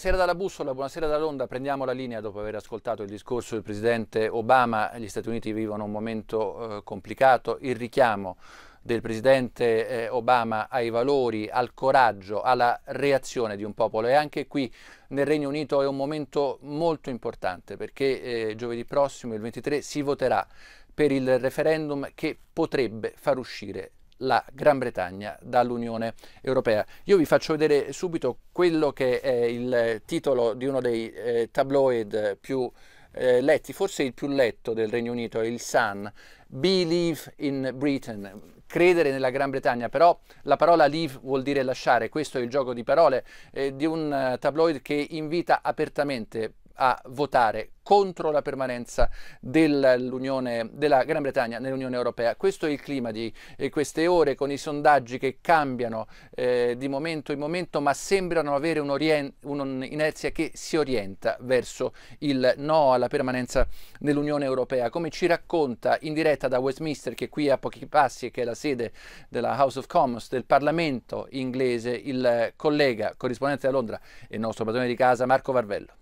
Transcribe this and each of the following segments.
Buonasera dalla Bussola, buonasera da Londra. Prendiamo la linea dopo aver ascoltato il discorso del Presidente Obama. Gli Stati Uniti vivono un momento eh, complicato. Il richiamo del Presidente eh, Obama ai valori, al coraggio, alla reazione di un popolo. E anche qui nel Regno Unito è un momento molto importante perché eh, giovedì prossimo, il 23, si voterà per il referendum che potrebbe far uscire la Gran Bretagna dall'Unione Europea. Io vi faccio vedere subito quello che è il titolo di uno dei eh, tabloid più eh, letti, forse il più letto del Regno Unito, il Sun, Believe in Britain, credere nella Gran Bretagna, però la parola leave vuol dire lasciare, questo è il gioco di parole eh, di un eh, tabloid che invita apertamente a votare contro la permanenza della Gran Bretagna nell'Unione Europea. Questo è il clima di eh, queste ore con i sondaggi che cambiano eh, di momento in momento ma sembrano avere un'inerzia un che si orienta verso il no alla permanenza nell'Unione Europea. Come ci racconta in diretta da Westminster che è qui a pochi passi e che è la sede della House of Commons del Parlamento inglese il collega corrispondente a Londra e il nostro padrone di casa Marco Varvello.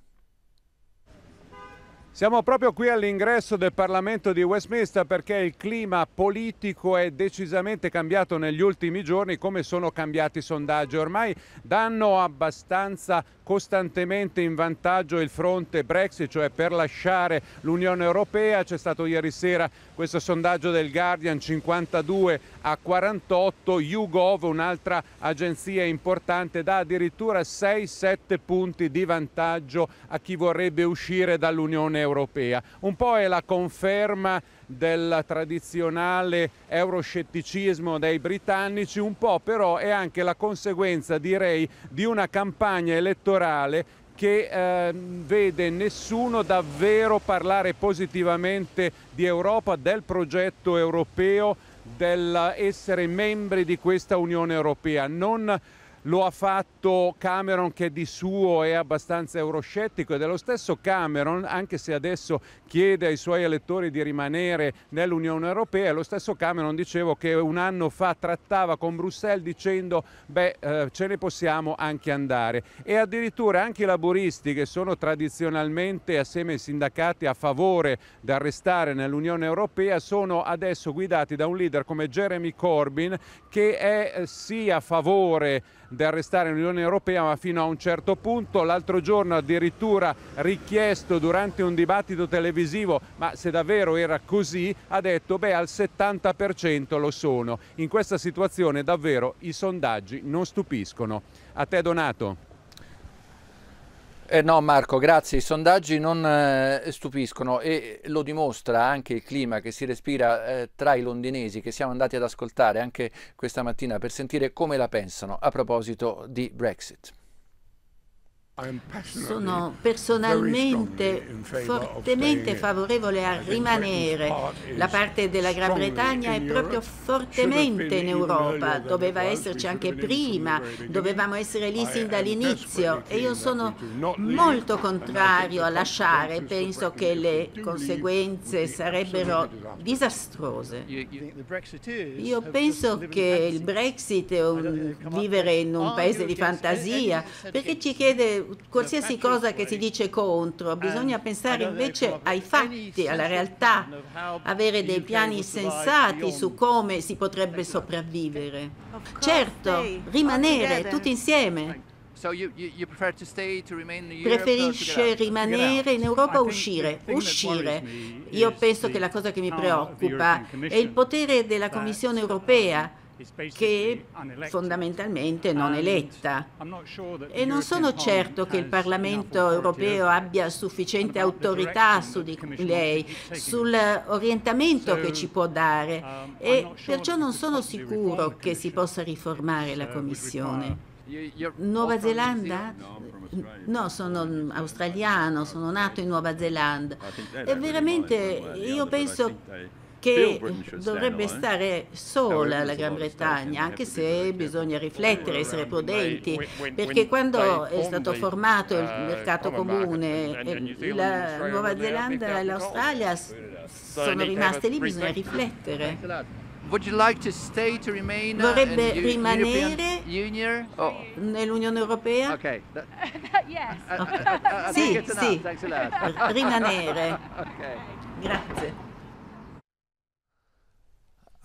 Siamo proprio qui all'ingresso del Parlamento di Westminster perché il clima politico è decisamente cambiato negli ultimi giorni come sono cambiati i sondaggi. Ormai danno abbastanza costantemente in vantaggio il fronte Brexit, cioè per lasciare l'Unione Europea. C'è stato ieri sera questo sondaggio del Guardian, 52 a 48, YouGov, un'altra agenzia importante, dà addirittura 6-7 punti di vantaggio a chi vorrebbe uscire dall'Unione Europea. Un po' è la conferma del tradizionale euroscetticismo dei britannici, un po' però è anche la conseguenza, direi, di una campagna elettorale che eh, vede nessuno davvero parlare positivamente di Europa, del progetto europeo dell'essere membri di questa Unione Europea, non lo ha fatto Cameron che di suo è abbastanza euroscettico ed è lo stesso Cameron, anche se adesso chiede ai suoi elettori di rimanere nell'Unione Europea, è lo stesso Cameron, dicevo, che un anno fa trattava con Bruxelles dicendo beh eh, ce ne possiamo anche andare e addirittura anche i laboristi che sono tradizionalmente assieme ai sindacati a favore da restare nell'Unione Europea sono adesso guidati da un leader come Jeremy Corbyn che è eh, sì a favore di arrestare l'Unione Europea ma fino a un certo punto. L'altro giorno addirittura richiesto durante un dibattito televisivo ma se davvero era così ha detto beh al 70% lo sono. In questa situazione davvero i sondaggi non stupiscono. A te Donato. Eh no Marco, grazie. I sondaggi non eh, stupiscono e lo dimostra anche il clima che si respira eh, tra i londinesi che siamo andati ad ascoltare anche questa mattina per sentire come la pensano a proposito di Brexit. Sono personalmente fortemente favorevole a rimanere. La parte della Gran Bretagna è proprio fortemente in Europa. Doveva esserci anche prima, dovevamo essere lì sin dall'inizio e io sono molto contrario a lasciare. Penso che le conseguenze sarebbero disastrose. Io penso che il Brexit è un vivere in un paese di fantasia perché ci chiede qualsiasi cosa che si dice contro, bisogna eh, pensare invece ecco, ai fatti, alla realtà, avere dei piani sensati su come si potrebbe sopravvivere. Certo, rimanere tutti insieme. Preferisce rimanere in Europa o uscire? Uscire. Io penso che la cosa che mi preoccupa è il potere della Commissione um, europea che fondamentalmente non eletta. E non sono certo che il Parlamento europeo abbia sufficiente autorità su di lei, sull'orientamento che ci può dare um, e perciò non sono sicuro che si possa riformare la uh, Commissione. Nuova Zelanda? No, sono australiano, sono nato in Nuova Zelanda. E veramente io penso che dovrebbe eh? stare sola la Gran Bretagna, anche se bisogna riflettere, essere prudenti, perché quando è stato formato il mercato comune, eh, la Nuova Zelanda e l'Australia sono rimaste lì, bisogna riflettere. Uh, Vorrebbe rimanere oh. nell'Unione Europea? Sì, sì, rimanere. Grazie.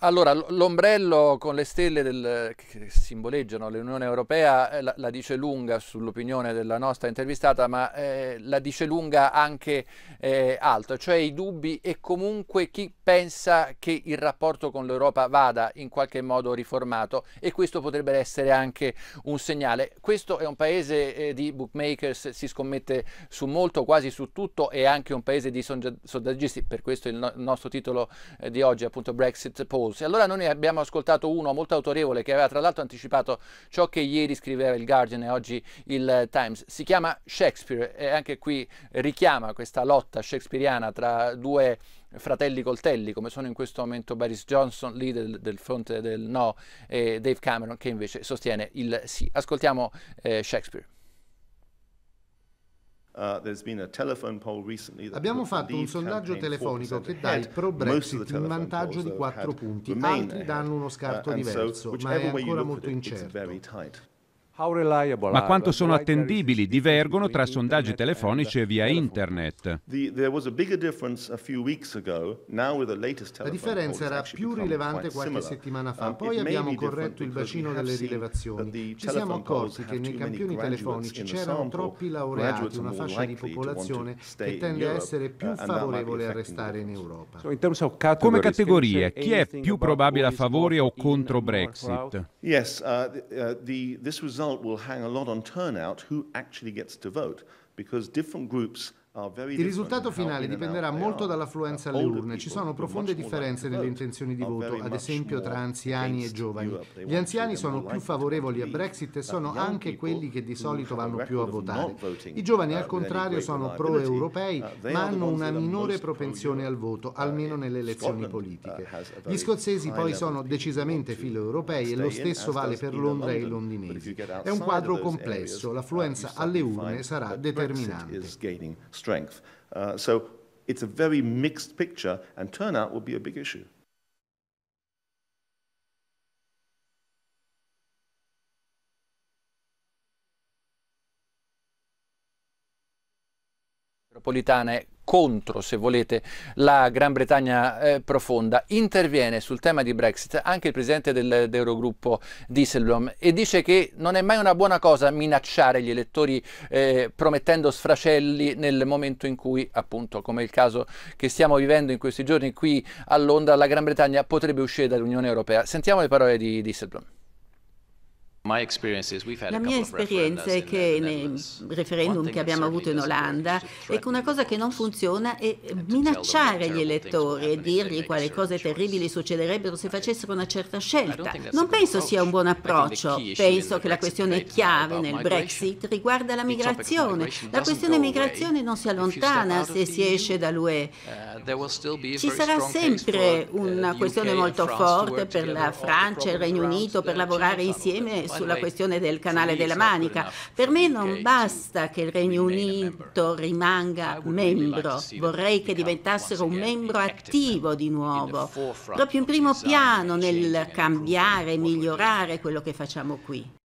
Allora, l'ombrello con le stelle del, che simboleggiano l'Unione Europea eh, la, la, dice lunga sull'opinione della nostra intervistata, ma eh, la dice lunga anche eh, altro, cioè i dubbi e comunque chi pensa che il rapporto con l'Europa vada in qualche modo riformato e questo potrebbe essere anche un segnale. Questo è un paese eh, di bookmakers, si scommette su molto, quasi su tutto, e anche un paese di sondaggisti, per questo il, no il nostro titolo eh, di oggi, appunto Brexit Poll House. E allora noi ne abbiamo ascoltato uno molto autorevole che aveva tra l'altro anticipato ciò che ieri scriveva il Guardian e oggi il Times. Si chiama Shakespeare e anche qui richiama questa lotta shakespeariana tra due fratelli coltelli come sono in questo momento Boris Johnson, leader del, del fronte del no, e Dave Cameron che invece sostiene il sì. Ascoltiamo eh, Shakespeare. Uh, Abbiamo fatto un sondaggio telefonico che dà il pro-Brexit un vantaggio di 4 punti, altri danno uno scarto uh, diverso, ma è ancora molto incerto. Ma quanto sono attendibili divergono tra sondaggi telefonici e via internet. La differenza era più rilevante qualche settimana fa, um, poi abbiamo corretto il bacino delle rilevazioni. Ci siamo accorti che nei campioni telefonici c'erano troppi laureati, una fascia di popolazione che tende a essere più uh, favorevole a restare in Europa. Come categorie, chi è più probabile a favore o contro Brexit? Yes, uh, uh the, result will hang a lot on turnout, who actually gets to vote, because different groups Il risultato finale dipenderà molto dall'affluenza alle urne. Ci sono profonde differenze nelle intenzioni di voto, ad esempio tra anziani e giovani. Gli anziani sono più favorevoli a Brexit e sono anche quelli che di solito vanno più a votare. I giovani al ah, ecco, contrario sono pro-europei, ah, ma hanno una minore propensione al voto, eh, almeno nelle elezioni politiche. Gli scozzesi poi sono decisamente filo-europei e lo stesso eh, vale per Londra e i londinesi. È un quadro complesso, l'affluenza alle urne sarà determinante. strength. Uh, so it's a very mixed picture, and turnout will be a big issue. contro, se volete, la Gran Bretagna eh, profonda. Interviene sul tema di Brexit anche il presidente del, dell'Eurogruppo Dieselblom e dice che non è mai una buona cosa minacciare gli elettori eh, promettendo sfracelli nel momento in cui, appunto, come il caso che stiamo vivendo in questi giorni qui a Londra, la Gran Bretagna potrebbe uscire dall'Unione Europea. Sentiamo le parole di Dieselblom. La mia esperienza è che nel referendum che abbiamo avuto in Olanda è che una cosa che non funziona è minacciare gli elettori e dirgli quali cose terribili succederebbero se facessero una certa scelta. Non penso sia un buon approccio. Penso che la questione chiave nel Brexit riguarda la migrazione. La questione migrazione non si allontana se si esce dall'UE. Uh, Ci sarà sempre uh, una questione molto forte per la Francia e il Regno Unito per lavorare insieme sulla questione del canale della Manica. Per me non basta che il Regno Unito rimanga membro, vorrei che diventassero un membro attivo di nuovo, proprio in primo piano nel cambiare e migliorare quello che facciamo qui.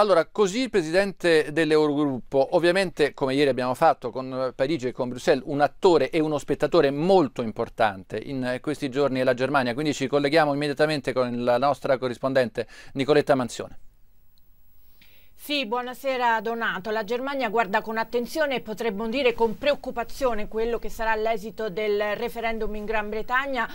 Allora, così il presidente dell'Eurogruppo, ovviamente come ieri abbiamo fatto con eh, Parigi e con Bruxelles, un attore e uno spettatore molto importante in eh, questi giorni è la Germania, quindi ci colleghiamo immediatamente con la nostra corrispondente Nicoletta Manzione. Sì, buonasera Donato. La Germania guarda con attenzione e potremmo dire con preoccupazione quello che sarà l'esito del referendum in Gran Bretagna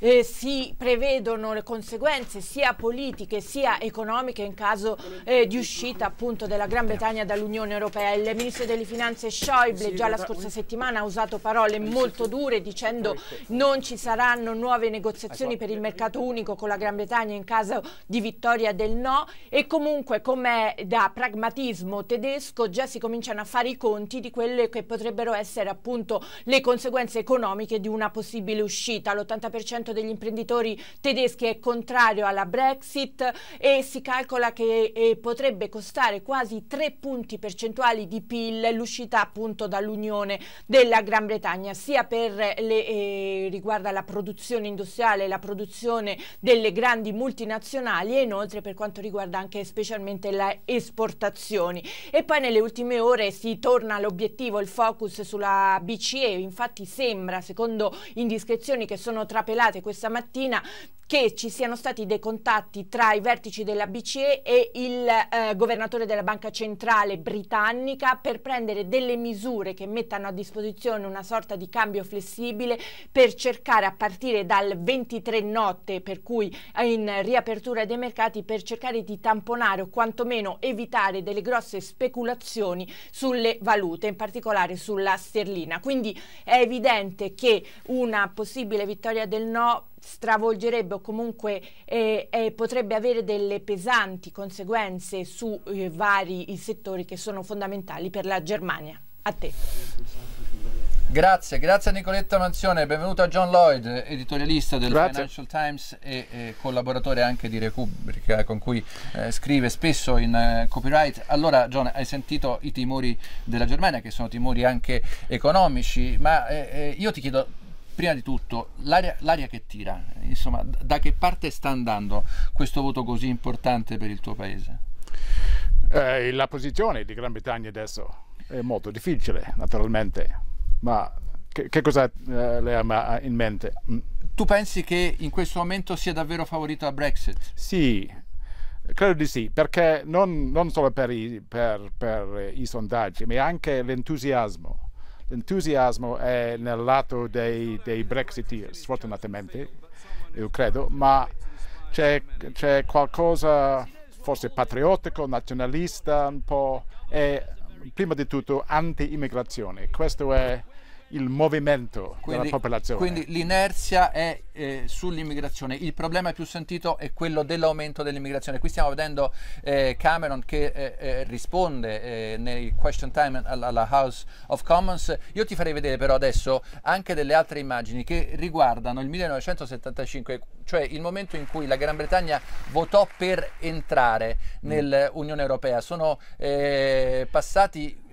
eh, si prevedono le conseguenze sia politiche sia economiche in caso eh, di uscita appunto della Gran Bretagna dall'Unione Europea. Il ministro delle Finanze Schäuble già la scorsa settimana ha usato parole molto dure dicendo non ci saranno nuove negoziazioni esatto. per il mercato unico con la Gran Bretagna in caso di vittoria del no e comunque come da pragmatismo tedesco già si cominciano a fare i conti di quelle che potrebbero essere appunto le conseguenze economiche di una possibile uscita. L'80% 90% degli imprenditori tedeschi è contrario alla Brexit e si calcola che eh, potrebbe costare quasi 3 punti percentuali di PIL l'uscita appunto dall'Unione della Gran Bretagna, sia per le, eh, riguarda la produzione industriale, e la produzione delle grandi multinazionali e inoltre per quanto riguarda anche specialmente le esportazioni. E poi nelle ultime ore si torna all'obiettivo, il focus sulla BCE, infatti sembra, secondo indiscrezioni che sono trapelate anche questa mattina che ci siano stati dei contatti tra i vertici della BCE e il eh, governatore della Banca Centrale Britannica per prendere delle misure che mettano a disposizione una sorta di cambio flessibile per cercare a partire dal 23 notte, per cui in riapertura dei mercati, per cercare di tamponare o quantomeno evitare delle grosse speculazioni sulle valute, in particolare sulla sterlina. Quindi è evidente che una possibile vittoria del no stravolgerebbe o comunque eh, eh, potrebbe avere delle pesanti conseguenze su eh, vari settori che sono fondamentali per la Germania. A te. Grazie, grazie a Nicoletta Manzione, benvenuto a John Lloyd, editorialista del grazie. Financial Times e, e, collaboratore anche di Repubblica eh, con cui eh, scrive spesso in eh, copyright. Allora John, hai sentito i timori della Germania che sono timori anche economici, ma eh, eh io ti chiedo prima di tutto l'aria, che tira, insomma da che parte sta andando questo voto così importante per il tuo paese? Eh, la posizione di Gran Bretagna adesso è molto difficile naturalmente, ma che, che cosa eh, lei ha eh, in mente? Mm. Tu pensi che in questo momento sia davvero favorito la Brexit? Sì, Credo di sì, perché non, non solo per i, per, per i, sondaggi, ma anche l'entusiasmo entusiasmo è nel lato dei, dei Brexiteer, sfortunatamente, io credo, ma c'è, qualcosa forse patriottico, nazionalista un po' e prima di tutto anti-immigrazione. Questo è il movimento quindi, della popolazione. Quindi l'inerzia è eh, sull'immigrazione. Il problema più sentito è quello dell'aumento dell'immigrazione. Qui stiamo vedendo eh, Cameron che eh, eh risponde eh, nei question time alla House of Commons. Io ti farei vedere però adesso anche delle altre immagini che riguardano il 1975, cioè il momento in cui la Gran Bretagna votò per entrare mm. nell'Unione Europea. Sono eh, passati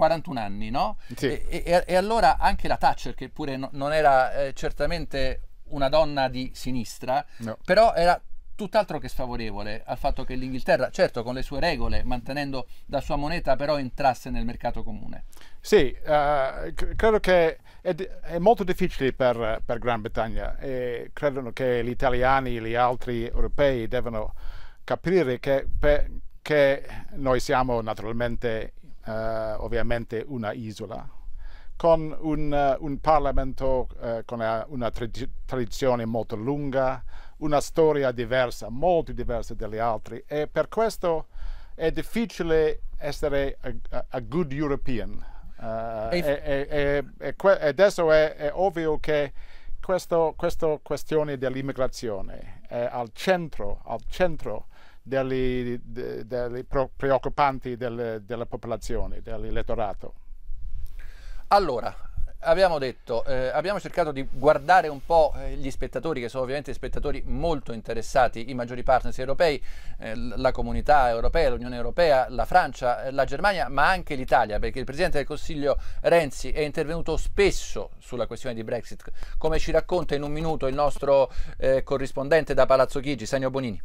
41 anni, no? Sì. E, e, e, allora anche la Thatcher, che pure no, non era eh, certamente una donna di sinistra, no. però era tutt'altro che sfavorevole al fatto che l'Inghilterra, certo con le sue regole, mantenendo la sua moneta, però entrasse nel mercato comune. Sì, uh, credo che è, è, molto difficile per, per Gran Bretagna e credono che gli italiani e gli altri europei devono capire che, per, che noi siamo naturalmente eh, ovviamente una isola, con un, eh, un Parlamento eh, con eh, una tradizione molto lunga, una storia diversa, molto diversa dagli altri e per questo è difficile essere a, a good European. Uh, e, e, e, adesso è, è, ovvio che questo, questa questione dell'immigrazione è al centro, al centro delle, degli preoccupanti del, della popolazione, dell'elettorato? Allora, abbiamo detto, eh, abbiamo cercato di guardare un po' eh, gli spettatori, che sono ovviamente spettatori molto interessati, i maggiori partners europei, eh, la comunità europea, l'Unione Europea, la Francia, eh, la Germania, ma anche l'Italia, perché il Presidente del Consiglio Renzi è intervenuto spesso sulla questione di Brexit, come ci racconta in un minuto il nostro eh, corrispondente da Palazzo Chigi, Sanio Bonini.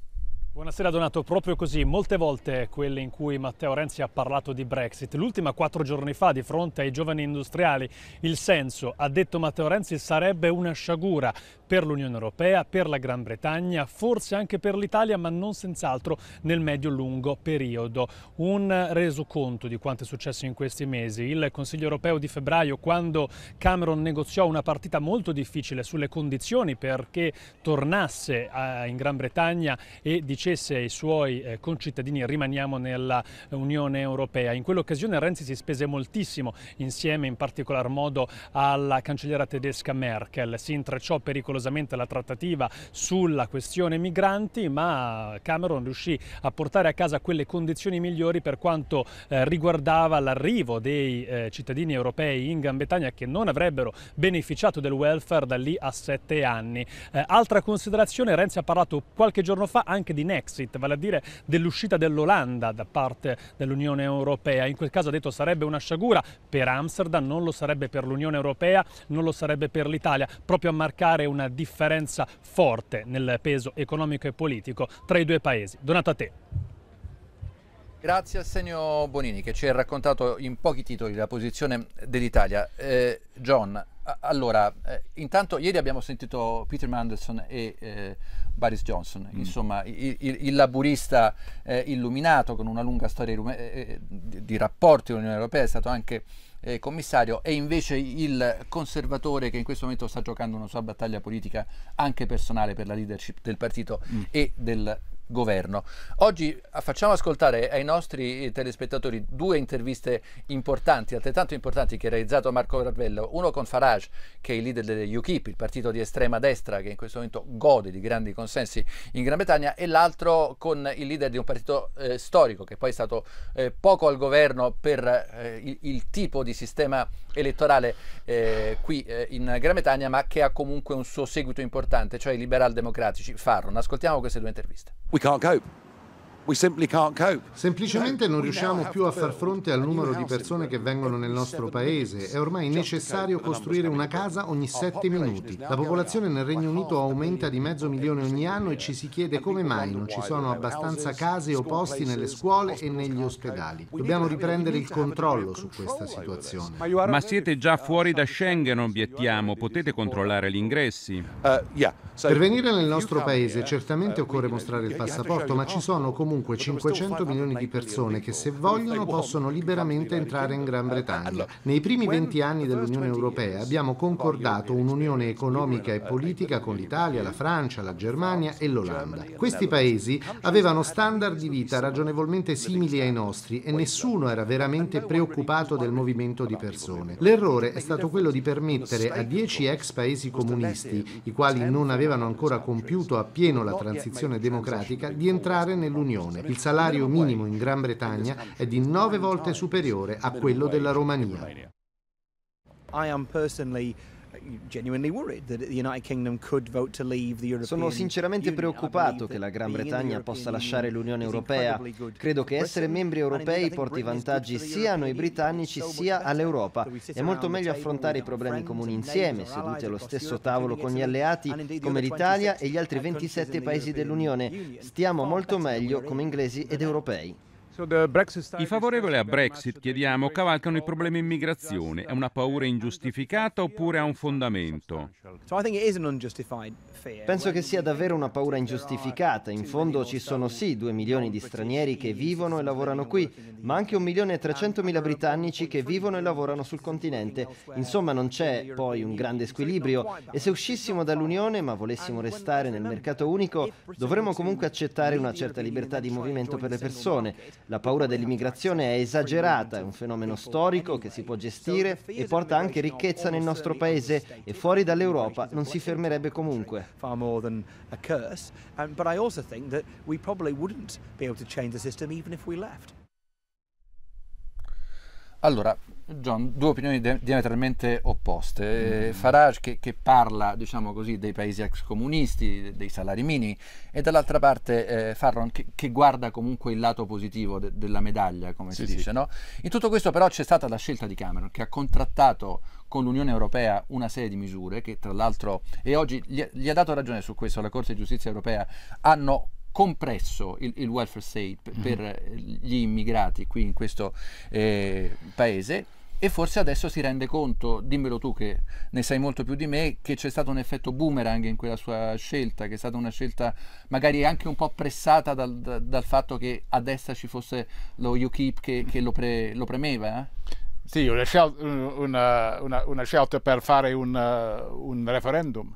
Buonasera Donato, proprio così, molte volte quelle in cui Matteo Renzi ha parlato di Brexit, l'ultima quattro giorni fa di fronte ai giovani industriali, il senso, ha detto Matteo Renzi, sarebbe una sciagura per l'Unione Europea, per la Gran Bretagna, forse anche per l'Italia, ma non senz'altro nel medio-lungo periodo. Un resoconto di quanto è successo in questi mesi. Il Consiglio Europeo di febbraio, quando Cameron negoziò una partita molto difficile sulle condizioni perché tornasse eh, in Gran Bretagna e diceva dicesse ai suoi eh, concittadini rimaniamo nella eh, Unione Europea. In quell'occasione Renzi si spese moltissimo insieme in particolar modo alla cancelliera tedesca Merkel. Si intrecciò pericolosamente la trattativa sulla questione migranti ma Cameron riuscì a portare a casa quelle condizioni migliori per quanto eh, riguardava l'arrivo dei eh, cittadini europei in Gran Bretagna che non avrebbero beneficiato del welfare da lì a sette anni. Eh, altra considerazione, Renzi ha parlato qualche giorno fa anche di Netflix exit, vale a dire dell'uscita dell'Olanda da parte dell'Unione Europea. In quel caso ha detto sarebbe una sciagura per Amsterdam, non lo sarebbe per l'Unione Europea, non lo sarebbe per l'Italia, proprio a marcare una differenza forte nel peso economico e politico tra i due paesi. Donato a te. Grazie a Senio Bonini che ci ha raccontato in pochi titoli la posizione dell'Italia. Eh, John, allora, eh, intanto ieri abbiamo sentito Peter Mandelson e eh, Boris Johnson, mm. insomma il, il, il laburista eh, illuminato con una lunga storia eh, eh, di, di rapporti con l'Unione Europea, è stato anche eh, commissario, e invece il conservatore che in questo momento sta giocando una sua battaglia politica anche personale per la leadership del partito mm. e del governo. Oggi eh, facciamo ascoltare ai nostri eh, telespettatori due interviste importanti, altrettanto importanti che ha realizzato Marco Ravello, uno con Farage che è il leader delle UKIP, il partito di estrema destra che in questo momento gode di grandi consensi in Gran Bretagna e l'altro con il leader di un partito eh, storico che poi è stato eh, poco al governo per eh, il, il, tipo di sistema elettorale eh, qui in Gran Bretagna ma che ha comunque un suo seguito importante, cioè i liberal democratici Farron. Ascoltiamo queste due interviste. we can't cope. Semplicemente non riusciamo più a far fronte al numero di persone che vengono nel nostro paese. È ormai necessario costruire una casa ogni sette minuti. La popolazione nel Regno Unito aumenta di mezzo milione ogni anno e ci si chiede come mai non ci sono abbastanza case o posti nelle scuole e negli ospedali. Dobbiamo riprendere il controllo su questa situazione. Ma siete già uh, fuori da Schengen, obiettiamo. Potete controllare gli ingressi. Uh, per venire nel nostro paese certamente uh, occorre mostrare il passaporto, ma ci sono comunque comunque 500 milioni di persone che se vogliono possono liberamente entrare in Gran Bretagna. Nei primi 20 anni dell'Unione Europea abbiamo concordato un'unione economica e politica con l'Italia, la Francia, la Germania e l'Olanda. Questi paesi avevano standard di vita ragionevolmente simili ai nostri e nessuno era veramente preoccupato del movimento di persone. L'errore è stato quello di permettere a 10 ex paesi comunisti, i quali non avevano ancora compiuto appieno la transizione democratica, di entrare nell'Unione disoccupazione. Il salario minimo in Gran Bretagna è di nove volte superiore a quello della Romania. I am personally sono sinceramente preoccupato che la Gran Bretagna possa lasciare l'Unione Europea. Credo che essere membri europei porti vantaggi sia a noi britannici sia all'Europa. È molto meglio affrontare i problemi comuni insieme, seduti allo stesso tavolo con gli alleati come l'Italia e gli altri 27 paesi dell'Unione. Stiamo molto meglio come inglesi ed europei. I favorevoli a Brexit, chiediamo, cavalcano i problemi immigrazione. È una paura ingiustificata oppure ha un fondamento? Penso che sia davvero una paura ingiustificata. In fondo ci sono sì 2 milioni di stranieri che vivono e lavorano qui, ma anche 1 milione e 300 mila britannici che vivono e lavorano sul continente. Insomma non c'è poi un grande squilibrio e se uscissimo dall'Unione ma volessimo restare nel mercato unico dovremmo comunque accettare una certa libertà di movimento per le persone. La paura dell'immigrazione è esagerata, è un fenomeno storico che si può gestire e porta anche ricchezza nel nostro paese e fuori dall'Europa non si fermerebbe comunque. Um, but I also think that we probably wouldn't be able to change the system even if we left. Allora, John, due opinioni diametralmente opposte. Mm. Farage che, che parla, diciamo così, dei paesi ex comunisti, dei salari minimi, e dall'altra parte eh, Farron che, che, guarda comunque il lato positivo de, della medaglia, come sì, si sì. dice. No? In tutto questo però c'è stata la scelta di Cameron che ha contrattato con l'Unione Europea una serie di misure che tra l'altro, e oggi gli, gli ha dato ragione su questo, la Corte di Giustizia Europea, hanno compresso il, il welfare state per, per mm-hmm. eh, gli immigrati qui in questo eh, paese e forse adesso si rende conto, dimmelo tu che ne sai molto più di me, che c'è stato un effetto boomerang in quella sua scelta, che è stata una scelta magari anche un po' pressata dal, dal fatto che a destra ci fosse lo UKIP che, che lo, pre, lo, premeva? Eh? Sì, una scelta, una, una, una scelta, per fare un, un referendum.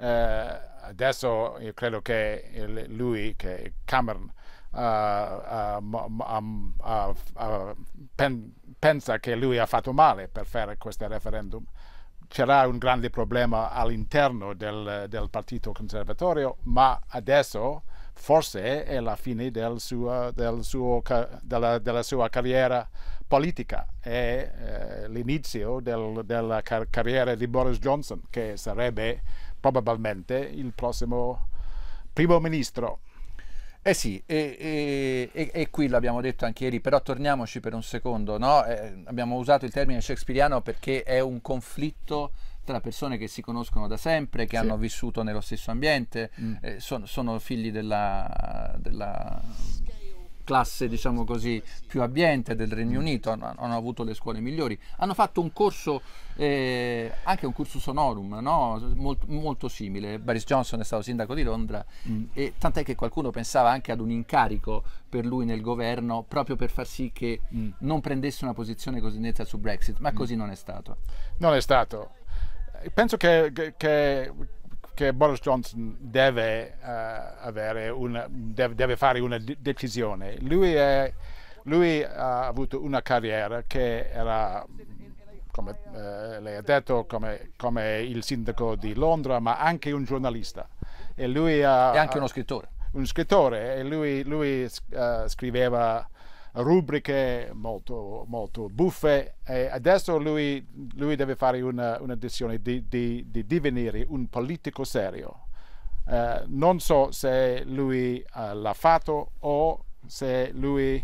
Eh, adesso io credo che lui, che Cameron, Uh, uh, uh, pen, pensa che lui ha fatto male per fare questo referendum. C'era un grande problema all'interno del, del, partito conservatorio, ma adesso forse è la fine del suo, del suo, della, della, sua carriera politica, è eh, l'inizio del, della car carriera di Boris Johnson, che sarebbe probabilmente il prossimo primo ministro. Eh sì, e, e, e qui l'abbiamo detto anche ieri, però torniamoci per un secondo, no? eh, abbiamo usato il termine shakespeariano perché è un conflitto tra persone che si conoscono da sempre, che sì. hanno vissuto nello stesso ambiente, mm. eh, sono, sono, figli della, della classe, diciamo così, più abbiente del Regno Unito, hanno, hanno avuto le scuole migliori, hanno fatto un corso, eh, anche un corso sonorum, no? Molt, molto simile. Boris Johnson è stato sindaco di Londra mm. e tant'è che qualcuno pensava anche ad un incarico per lui nel governo proprio per far sì che mm. non prendesse una posizione cosiddetta su Brexit, ma mm. così non è stato. Non è stato. Penso che, che, che che Boris Johnson deve, uh, eh, una, deve, deve fare una decisione. Lui, è, lui, ha avuto una carriera che era, come uh, lei ha detto, come, come, il sindaco di Londra, ma anche un giornalista. E, lui ha, e anche uno scrittore. Un scrittore, e lui, lui uh, scriveva rubriche molto, molto buffe e adesso lui, lui deve fare una, una decisione di, di, di divenire un politico serio. Uh, non so se lui uh, l'ha fatto o se lui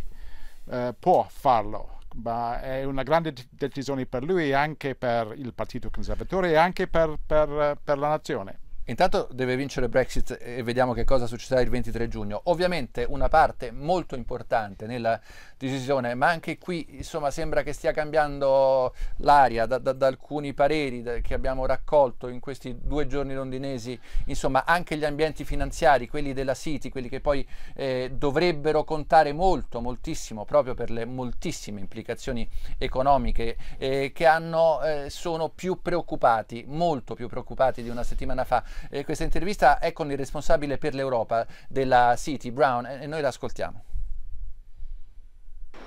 uh, può farlo, ma è una grande decisione per lui anche per il Partito Conservatore e anche per, per, per la nazione. Intanto deve vincere Brexit e vediamo che cosa succederà il 23 giugno. Ovviamente una parte molto importante nella decisione, ma anche qui insomma, sembra che stia cambiando l'aria da, da, da alcuni pareri che abbiamo raccolto in questi due giorni londinesi, insomma anche gli ambienti finanziari, quelli della City, quelli che poi eh, dovrebbero contare molto, moltissimo, proprio per le moltissime implicazioni economiche eh, che hanno, eh, sono più preoccupati, molto più preoccupati di una settimana fa eh, questa intervista è con il responsabile per l'Europa della City, Brown, e noi la ascoltiamo.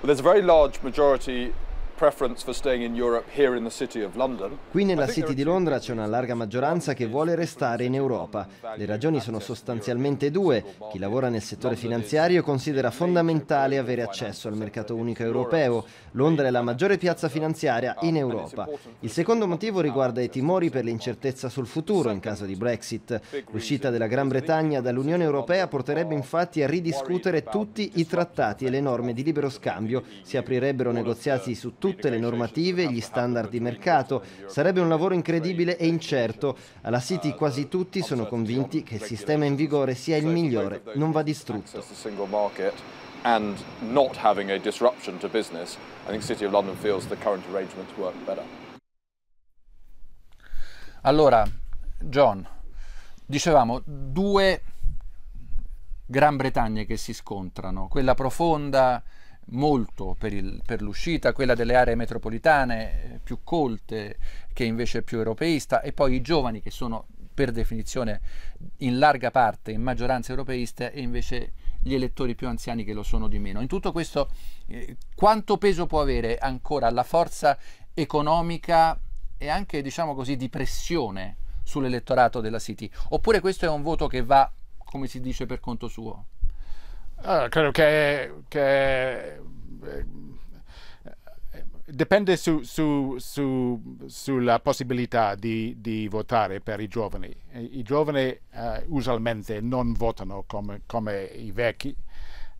Well, there's a very large majority Qui nella City di Londra c'è una larga maggioranza che vuole restare in Europa. Le ragioni sono sostanzialmente due. Chi lavora nel settore finanziario considera fondamentale avere accesso al mercato unico europeo. Londra è la maggiore piazza finanziaria in Europa. Il secondo motivo riguarda i timori per l'incertezza sul futuro in caso di Brexit. L'uscita della Gran Bretagna dall'Unione Europea porterebbe infatti a ridiscutere tutti i trattati e le norme di libero scambio. Si aprirebbero negoziati su tutti tutte le normative e gli standard di mercato. Sarebbe un lavoro incredibile e incerto. Alla City quasi tutti sono convinti che il sistema in vigore sia il migliore, non va distrutto. And not having a disruption to business, I think City of London feels the current arrangements work better. Allora, John, dicevamo due Gran Bretagne che si scontrano, quella profonda molto per, il, per, l'uscita, quella delle aree metropolitane eh, più colte che invece è più europeista e poi i giovani che sono per definizione in larga parte in maggioranza europeista e invece gli elettori più anziani che lo sono di meno. In tutto questo eh, quanto peso può avere ancora la forza economica e anche diciamo così di pressione sull'elettorato della City? Oppure questo è un voto che va, come si dice, per conto suo? Allora, ah, credo che, che eh, dipende su, su, su, sulla possibilità di, di, votare per i giovani. I, giovani eh, usualmente non votano come, come i vecchi.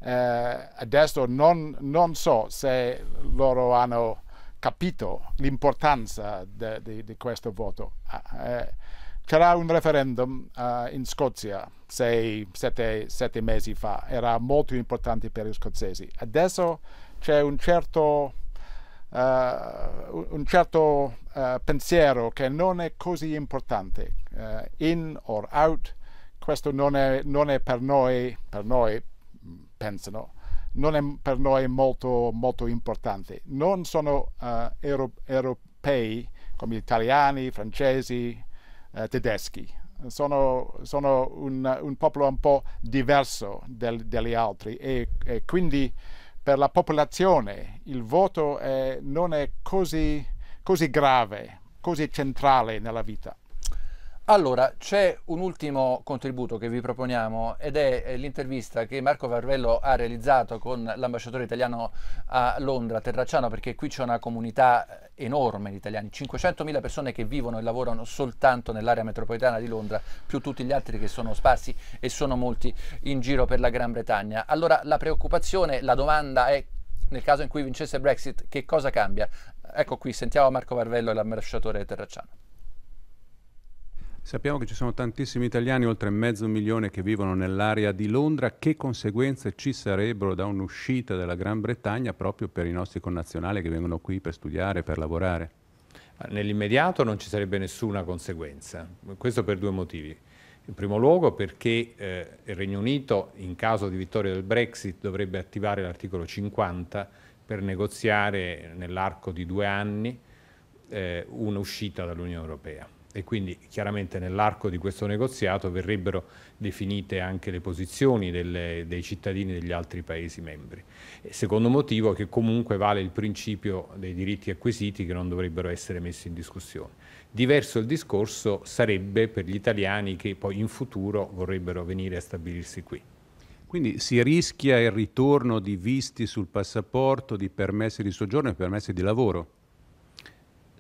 Eh, adesso non, non, so se loro hanno capito l'importanza di questo voto. Ah, eh, c'era un referendum uh, in Scozia sei, sette, sette, mesi fa, era molto importante per gli scozzesi. Adesso c'è un certo, uh, un certo uh, pensiero che non è così importante, in or out, questo non è, non è per, noi, per noi, pensano, non è per noi molto, molto importante. Non sono europei come italiani, francesi, eh, tedeschi. Sono, sono un, un, popolo un po' diverso del, dagli altri e, e, quindi per la popolazione il voto è, non è così, così grave, così centrale nella vita. Allora, c'è un ultimo contributo che vi proponiamo ed è eh, l'intervista che Marco Varvello ha realizzato con l'ambasciatore italiano a Londra, Terracciano, perché qui c'è una comunità eh, enorme di italiani, 500.000 persone che vivono e lavorano soltanto nell'area metropolitana di Londra, più tutti gli altri che sono sparsi e sono molti in giro per la Gran Bretagna. Allora, la preoccupazione, la domanda è nel caso in cui vincesse Brexit, che cosa cambia? Ecco qui, sentiamo Marco Varvello e l'ambasciatore Terracciano. Sappiamo che ci sono tantissimi italiani, oltre mezzo milione, che vivono nell'area di Londra. Che conseguenze ci sarebbero da un'uscita della Gran Bretagna proprio per i nostri connazionali che vengono qui per studiare, per lavorare? Nell'immediato non ci sarebbe nessuna conseguenza, questo per due motivi. In primo luogo perché eh, il Regno Unito, in caso di vittoria del Brexit, dovrebbe attivare l'articolo 50 per negoziare nell'arco di due anni eh, un'uscita dall'Unione Europea e quindi chiaramente nell'arco di questo negoziato verrebbero definite anche le posizioni delle, dei cittadini degli altri Paesi membri. Secondo motivo che comunque vale il principio dei diritti acquisiti che non dovrebbero essere messi in discussione. Diverso il discorso sarebbe per gli italiani che poi in futuro vorrebbero venire a stabilirsi qui. Quindi si rischia il ritorno di visti sul passaporto, di permessi di soggiorno e permessi di lavoro?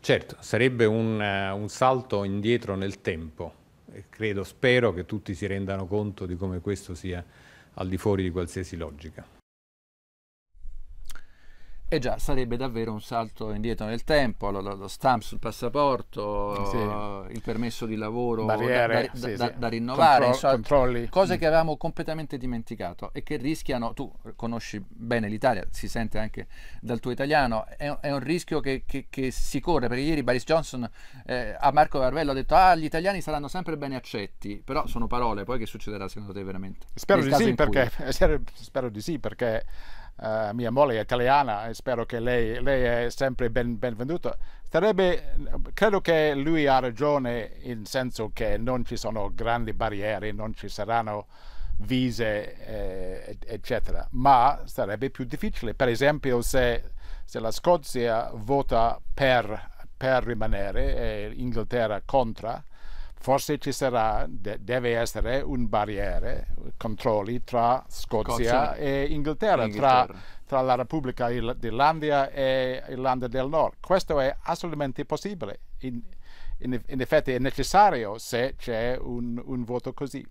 Certo, sarebbe un, eh, un salto indietro nel tempo. Credo, spero che tutti si rendano conto di come questo sia al di fuori di qualsiasi logica. Eh già, sarebbe davvero un salto indietro nel tempo, lo, lo stamp sul passaporto, sì. il permesso di lavoro Barriere, da, da, sì, da, sì. da, rinnovare, Contro- insomma, cose mm. che avevamo completamente dimenticato e che rischiano, tu conosci bene l'Italia, si sente anche dal tuo italiano, è, è un rischio che, che, che, si corre, perché ieri Boris Johnson eh, a Marco Varvello ha detto ah gli italiani saranno sempre bene accetti, però sono parole, poi che succederà secondo te veramente? Spero, di sì, perché, spero di sì perché eh, mia moglie è italiana e spero che lei, lei è sempre ben, benvenuta. Sarebbe, credo che lui ha ragione in senso che non ci sono grandi barriere, non ci saranno vise, eh, eccetera, ma sarebbe più difficile. Per esempio se, se la Scozia vota per, per rimanere e l'Inghilterra contro, forse ci sarà, de- deve essere un barriere, controlli tra Scozia, Scozia. e Inghilterra, Inghilterra. Tra, tra, la Repubblica d'Irlanda e Irlanda del Nord. Questo è assolutamente possibile, in, in, in effetti è necessario se c'è un, un voto così.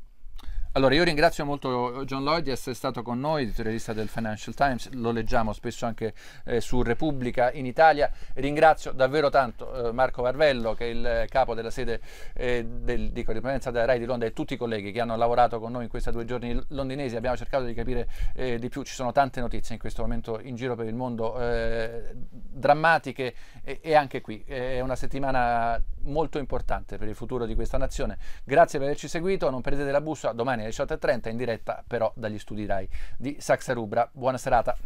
Allora, io ringrazio molto eh, John Lloyd di essere stato con noi, editorialista del Financial Times, lo leggiamo spesso anche eh, su Repubblica in Italia. Ringrazio davvero tanto eh, Marco Varvello, che è il capo della sede eh, del, di corrispondenza della RAI di Londra, e tutti i colleghi che hanno lavorato con noi in questi due giorni londinesi. Abbiamo cercato di capire eh, di più, ci sono tante notizie in questo momento in giro per il mondo, eh, drammatiche e, e, anche qui. È una settimana molto importante per il futuro di questa nazione. Grazie per averci seguito, non perdete la bussa, domani alle 18.30 in diretta però dagli studi RAI di Saxa Rubra. Buona serata.